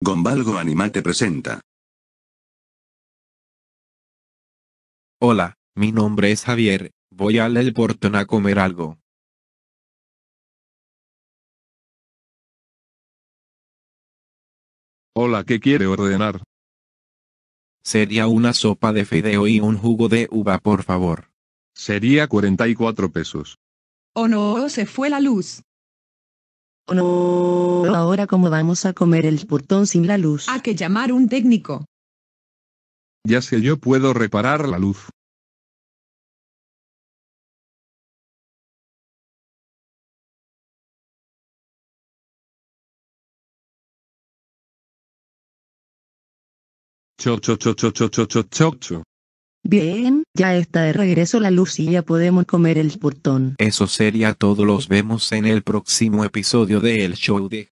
Gombalgo TE presenta. Hola, mi nombre es Javier, voy al El Portón a comer algo. Hola, ¿qué quiere ordenar? Sería una sopa de fideo y un jugo de uva, por favor. Sería 44 pesos. Oh no, se fue la luz no, ahora cómo vamos a comer el portón sin la luz. Hay que llamar un técnico. Ya sé, yo puedo reparar la luz. Cho cho cho cho cho cho cho cho. Bien, ya está de regreso la luz y ya podemos comer el portón. Eso sería todo, los vemos en el próximo episodio de El Show de